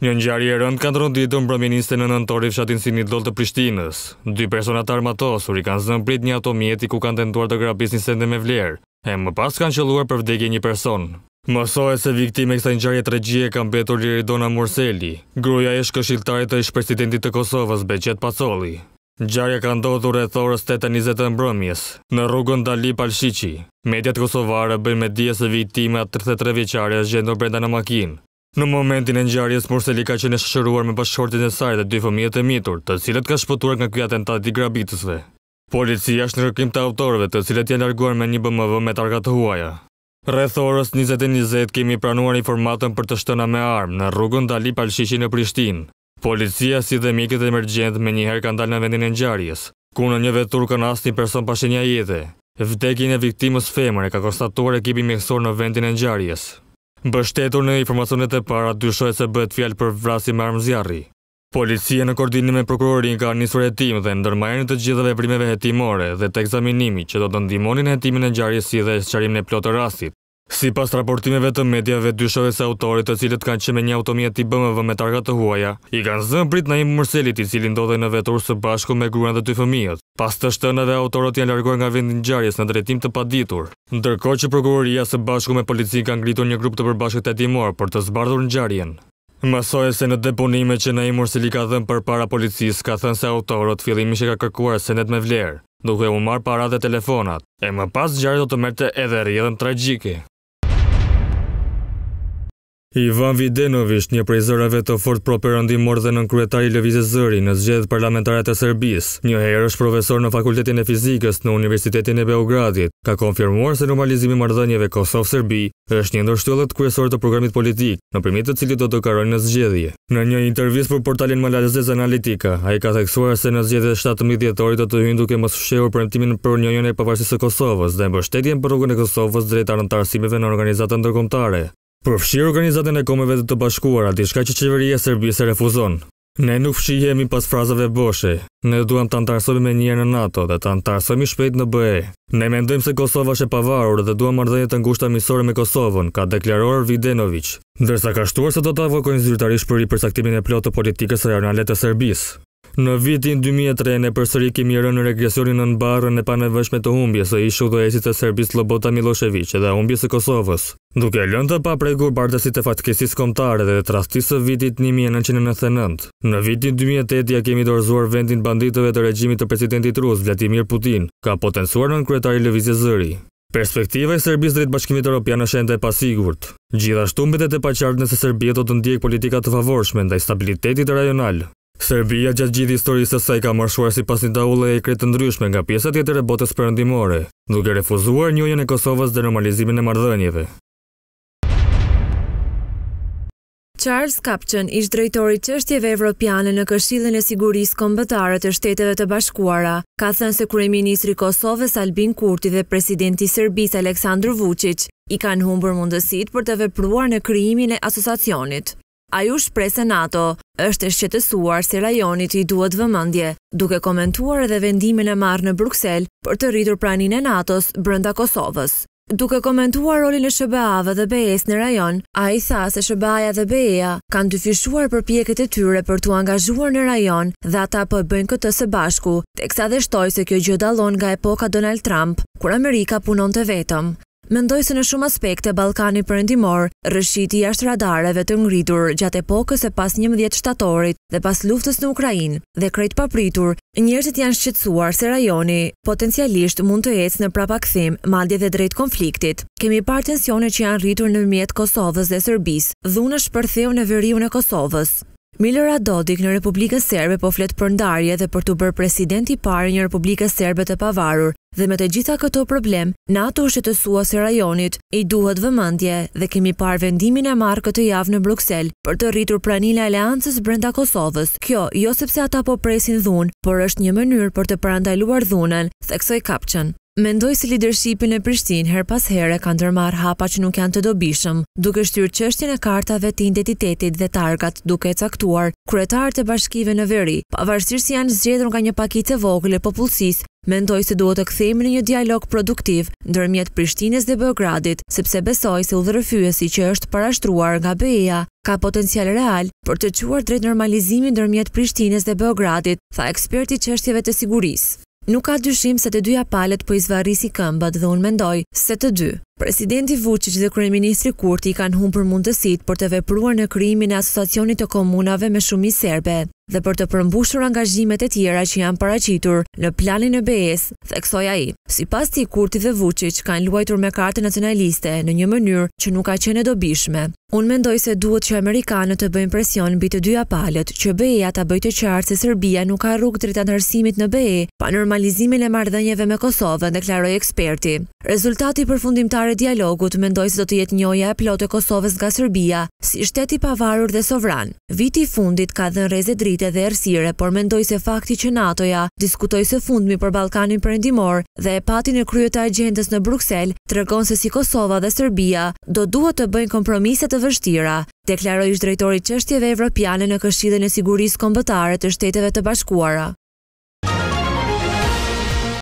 Një njëri e rëndë kanë rënditë në mbrëminin së në nëntori fshatin si një dollë të Prishtinës. Dy personat armatosur i kanë zënë prit një atomjeti ku kanë tentuar të grabis një sende me vlerë, e më pas kanë qëlluar për vdekje një person. Mësoj e se viktime kësa njëri e të regjie kanë betur Liridona Morseli, gruja e shkëshiltarit të ishë presidentit të Kosovës, Beqet Pasoli. Gjarja ka ndohë dhure thorës të të njëzete në brëmjes, në rrugën Dali Palshici. Mediat Kosovare bëjnë me dje se vitimet 33 vjeqare është gjendur brenda në makinë, Në momentin e njarjes, Murseli ka qenë shëshëruar me bashkortin e saj dhe dy fëmijet e mitur, të cilët ka shpëtuar nga kjo atentat i grabitësve. Policia është në rëkim të autorëve të cilët janë larguar me një bëmëvë me targat huaja. Rethorës 2020 kemi pranuar informatën për të shtëna me armë në rrugën Dali Palshishi në Prishtin. Policia si dhe mikët e mërgjend me njëherë kanë dalë në vendin e njarjes, ku në një vetur kanë asë një person pashenja jetë. Vdekin e viktimës femër e ka konstatuar ekipi mjekësor në vendin e njarjes. Bështetur në informacionet e para, dyshojt se bëhet fjallë për vrasi me armë zjarri. Policia në koordinim e prokurorin ka njësur hetim dhe ndërmajnë të gjithëve veprimeve hetimore dhe të examinimi që do të ndimonin hetimin e gjarjesi dhe sëqarim në plotë rastit. Si pas raportimeve të medjave, dyshove se autorit të cilët kanë qime një automjet i BMW me targat të huaja, i kanë zënë prit në imë mërselit i cilin dodhe në vetur së bashku me gruan dhe të fëmijët. Pas të dhe autorot janë largohen nga vendin gjarjes në drejtim të paditur. Ndërko që prokuroria së bashku me policin kanë gritur një grup të përbashkët e timor për të zbardhur në gjarjen. Mësoj se në deponime që në imë mërselit ka dhenë për para policis, ka thënë se autorot fillim ishe ka kërkuar senet me vlerë, duke u marë para dhe telefonat, e më pas gjarë do të merte edhe rjedhen tragjike. Ivan Videnovish, një prej zërave të fort pro perëndimor dhe në kryetari i Lëvizjes Zëri në zgjedhë parlamentare të Serbisë, një herë është profesor në Fakultetin e Fizikës në Universitetin e Beogradit, ka konfirmuar se normalizimi i marrëdhënieve Kosov-Serbi është një ndër shtyllat të programit politik, në përmjet të cilit do të karojnë në zgjedhje. Në një intervistë për portalin Malazez a ai ka theksuar se në zgjedhjet 17 dhjetorit do të hyndu duke mos fshehur premtimin për unionin e pavarësisë së Kosovës dhe mbështetjen për rrugën e Kosovës drejt anëtarësimeve në organizata ndërkombëtare. Përfshirë organizatën e komeve dhe të bashkuara, diçka që qeveria Serbisë refuzon. Ne nuk fshihemi pas frazave boshe, ne duham të antarësojmë me njerë në NATO dhe të antarësojmë shpejt në BE. Ne mendojmë se Kosova është e pavarur dhe duham mardhenje të ngushta misore me Kosovën, ka deklaruar Videnovic, dërsa ka shtuar se do të avokojnë zyrtarish për i përsaktimin e plotë të politikës rejonale të Serbisë. Në vitin 2003 ne përsëri kemi rënë në regresionin në nbarën e panevëshme të humbjes e ishu dhe esit e Serbis Lobota Milosevic edhe humbjes e Kosovës. Duke lëndë të papregur bardësit e fatkesis komtare dhe trastisë vitit 1999, në vitin 2008 ja kemi dorëzuar vendin banditëve të regjimit të presidentit rus, Vladimir Putin, ka potensuar në nënkretari Lëvizje Zëri. Perspektiva e Serbisë drejt Bashkimit Evropian është ende e pasigurt. Gjithashtu mbetet e paqartë nëse Serbia do të ndjek politika të favorshme ndaj stabilitetit rajonal. Serbia gjatë gjithë historisë së saj ka marshuar sipas një e krejt ndryshme nga pjesa tjetër e botës perëndimore, duke refuzuar njohjen e Kosovës dhe normalizimin e marrëdhënieve. Charles Kapqen, ish drejtori i çështjeve evropiane në Këshillin e Sigurisë Kombëtare të Shteteve të Bashkuara, ka thënë se kurë ministri i Kosovës Albin Kurti dhe presidenti i Serbisë Aleksandar Vučić i kanë humbur mundësitë për të vepruar në krijimin e asociacionit. Ai u shprese NATO është e shqetësuar se rajoni i duhet vëmendje, duke komentuar edhe vendimin e marrë në Bruksel për të rritur praninë e NATO-s brenda Kosovës duke komentuar rolin e SBA-ve dhe BE-s në rajon, ai tha se SBA-ja dhe BE-ja kanë dyfishuar përpjekjet e tyre për t'u angazhuar në rajon dhe ata po e bëjnë këtë së bashku, teksa dhe shtoj se kjo gjë dallon nga epoka Donald Trump, kur Amerika punonte vetëm. Mendoj se në shumë aspekte Ballkani Perëndimor rëshiti jashtë radareve të ngritur gjatë epokës së pas 11 shtatorit dhe pas luftës në Ukrainë dhe krejt papritur, njerëzit janë shqetësuar se rajoni potencialisht mund të ecë në prapakthim madje edhe drejt konfliktit. Kemi parë tensione që janë rritur në mjetë Kosovës dhe Serbisë. Dhunë shpërtheu në veriun e Kosovës. Milora Dodik në Republikën Serbe po fletë për ndarje dhe për të bërë president i parë një Republikës Serbe të pavarur dhe me të gjitha këto problem, NATO është të sua se rajonit, i duhet vëmëndje dhe kemi parë vendimin e marë këtë javë në Bruxelles për të rritur pranile aleancës brenda Kosovës. Kjo, jo sepse ata po presin dhunë, por është një mënyrë për të parandaluar dhunën, theksoj kapqen. Mendoj se leadershipin e Prishtin her pas here kanë ndërmarr hapa që nuk janë të dobishëm, duke shtyrë çështjen e kartave të identitetit dhe targat duke e caktuar kryetarët e bashkive në veri. Pavarësisht se janë zgjedhur nga një pakicë vogël e popullsisë, mendoj se duhet të kthehemi në një dialog produktiv ndërmjet Prishtinës dhe Beogradit, sepse besoj se udhërrëfyesi që është parashtruar nga BE-ja ka potencial real për të çuar drejt normalizimit ndërmjet Prishtinës dhe Beogradit, tha eksperti çështjeve të sigurisë nuk ka dyshim se të dyja palet për po izvarisi këmbat dhe unë mendoj se të dy. Presidenti Vucic dhe Kriministri Kurti i kanë hum për mundësit për të vepruar në kryimin e asociacionit të komunave me shumë i serbe dhe për të përmbushur angazhimet e tjera që janë paracitur në planin e BES dhe theksoi i. Si pas ti, Kurti dhe Vucic kanë luajtur me kartë nacionaliste në një mënyrë që nuk ka qene dobishme. Unë mendoj se duhet që Amerikanët të bëjnë presion bitë dyja palët, që be ja ta bëjtë të qartë se Serbia nuk ka rrugë drita rritë anërsimit në BE, pa normalizimin e mardhënjeve me Kosovë, në deklaroj eksperti. Rezultati për fundimtare dialogut mendoj se do të jetë njoja e plotë e Kosovës nga Serbia, si shteti pavarur dhe sovran. Viti fundit ka dhe në reze drite dhe ersire, por mendoj se fakti që NATO-ja diskutoj se fundmi për Balkanin për endimor dhe e patin e kryetaj gjendës në Bruxelles, të se si Kosova dhe Serbia do duhet të bëjnë kompromiset të vështira, deklaroi ish drejtori çështjeve evropiane në Këshillin e Sigurisë Kombëtare të Shteteve të Bashkuara.